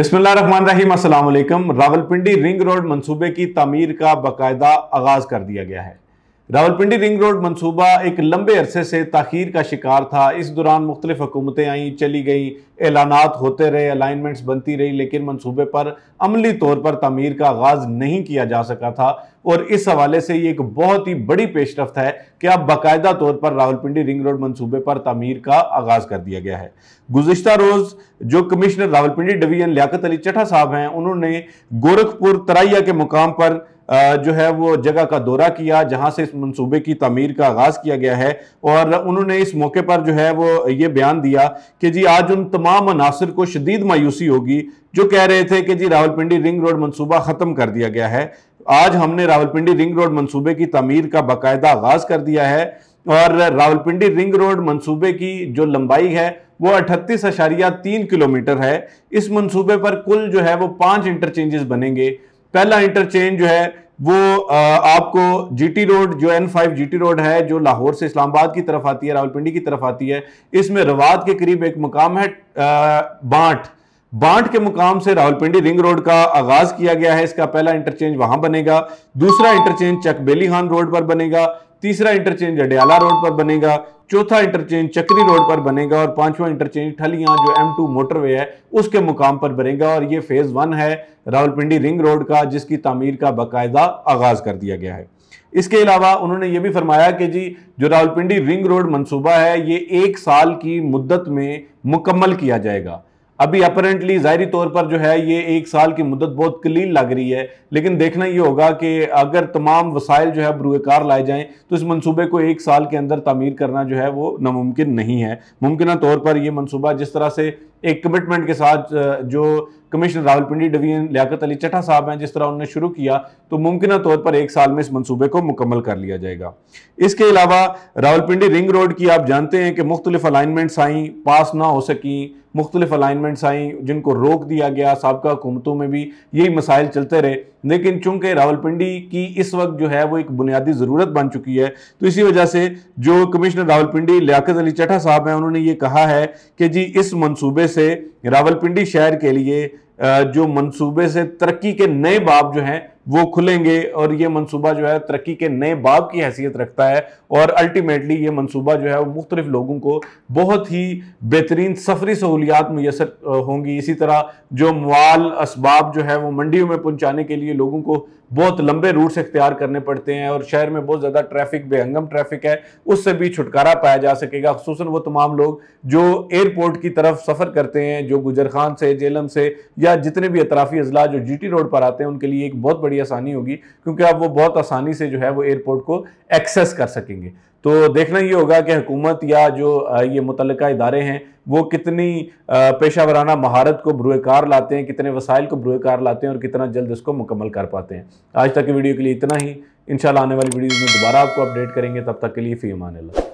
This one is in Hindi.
बिस्मिल्लाम असलम रावलपिंडी रिंग रोड मंसूबे की तमीर का बाकायदा आगाज कर दिया गया है रावलपिंडी रिंग रोड मनसूबा एक लंबे अरसे से तखीर का शिकार था इस दौरान मुख्तलिफ हुकूमतें आईं चली गईं एलानात होते रहे अलाइनमेंट्स बनती रही लेकिन मनसूबे पर अमली तौर पर तमीर का आगाज़ नहीं किया जा सका था और इस हवाले से ये एक बहुत ही बड़ी पेशरफ है कि अब बाकायदा तौर पर रावलपिंडी रिंग रोड मनसूबे पर तमीर का आगाज़ कर दिया गया है गुजशत रोज़ जो कमिश्नर रावलपिंडी डिवीजन लियाकत अली चटा साहब हैं उन्होंने गोरखपुर तराइया के मुकाम पर जो है वो जगह का दौरा किया जहां से इस मनसूबे की तमीर का आगाज किया गया है और उन्होंने इस मौके पर जो है वो ये बयान दिया कि जी आज उन तमाम अनासर को शदीद मायूसी होगी जो कह रहे थे कि जी रावलपिंडी रिंग रोड मनसूबा ख़त्म कर दिया गया है आज हमने रावलपिंडी रिंग रोड मनसूबे की तमीर का बाकायदा आगाज़ कर दिया है और रावलपिंडी रिंग रोड मनसूबे की जो लंबाई है वो अठतीस अशारिया तीन किलोमीटर है इस मनसूबे पर कुल जो है वो पाँच इंटरचेंजेस बनेंगे पहला इंटरचेंज जो है वो आपको जीटी रोड जो एन फाइव जी रोड है जो लाहौर से इस्लामाबाद की तरफ आती है रावलपिंडी की तरफ आती है इसमें रवाद के करीब एक मुकाम है बांट बांट के मुकाम से रावलपिंडी रिंग रोड का आगाज किया गया है इसका पहला इंटरचेंज वहां बनेगा दूसरा इंटरचेंज चकबेली खान रोड पर बनेगा तीसरा इंटरचेंज अडयाला रोड पर बनेगा चौथा इंटरचेंज चक्री रोड पर बनेगा और पांचवा इंटरचेंज ठलियां जो M2 मोटरवे है उसके मुकाम पर बनेगा और ये फेज़ वन है रावलपिंडी रिंग रोड का जिसकी तमीर का बाकायदा आगाज़ कर दिया गया है इसके अलावा उन्होंने ये भी फरमाया कि जी जो रावलपिंडी रिंग रोड मनसूबा है ये एक साल की मुद्दत में मुकम्मल किया जाएगा अभी अपरेंटली ज़ाहरी तौर पर जो है ये एक साल की मुदत बहुत कलील लग रही है लेकिन देखना ये होगा कि अगर तमाम वसाइल जो है बरूकार लाए जाएँ तो इस मनसूबे को एक साल के अंदर तमीर करना जो है वो नामुमकिन नहीं है मुमकिन तौर पर यह मनसूबा जिस तरह से एक कमिटमेंट के साथ जो कमिश्नर रावलपिंडी डिवीजन लियाकत अली चटा साहब हैं जिस तरह उन्होंने शुरू किया तो मुमकिन तौर पर एक साल में इस मनसूबे को मुकम्मल कर लिया जाएगा इसके अलावा रावलपिंडी रिंग रोड की आप जानते हैं कि मुख्तलिफ अलाइनमेंट्स आई पास ना हो सकें मुख्तलिफ अलाइनमेंट्स आई जिनको रोक दिया गया सबका हुकूमतों में भी यही मसाइल चलते रहे लेकिन चूंकि रावलपिंडी की इस वक्त जो है वो एक बुनियादी ज़रूरत बन चुकी है तो इसी वजह से जो कमिश्नर रावलपिंडी लियाकत अली चटा साहब हैं उन्होंने ये कहा है कि जी इस मनसूबे से रावलपिंडी शहर के लिए जो मनसूबे से तरक्की के नए बाब जो हैं वो खुलेंगे और ये मनसूबा जो है तरक्की के नए बाब की हैसियत रखता है और अल्टीमेटली ये मनसूबा जो है वो मुख्तलिफ लोगों को बहुत ही बेहतरीन सफरी सहूलियात मैसर होंगी इसी तरह जो मवाल इसबाब जो है वो मंडियों में पहुँचाने के लिए लोगों को बहुत लंबे रूट्स इख्तियार करने पड़ते हैं और शहर में बहुत ज़्यादा ट्रैफिक बेहंगम ट्रैफिक है उससे भी छुटकारा पाया जा सकेगा खसूस वो तमाम लोग जो एयरपोर्ट की तरफ सफ़र करते हैं जो गुजर खान से जेलम से या जितने भी अतराफ़ी अजला जो जी टी रोड पर आते हैं उनके लिए एक बहुत बड़ी आसानी होगी क्योंकि अब वो बहुत आसानी से जो है वो एयरपोर्ट को एक्सेस कर सकेंगे तो देखना ये होगा कि हुकूमत या जो ये मुतल इदारे हैं वो कितनी पेशा वराना महारत को बुरकार लाते हैं कितने वसाइल को बरूकार लाते हैं और कितना जल्द इसको मुकम्मल कर पाते हैं आज तक की वीडियो के लिए इतना ही इंशाल्लाह आने वाली वीडियो में दोबारा आपको अपडेट करेंगे तब तक के लिए फ़ी अमान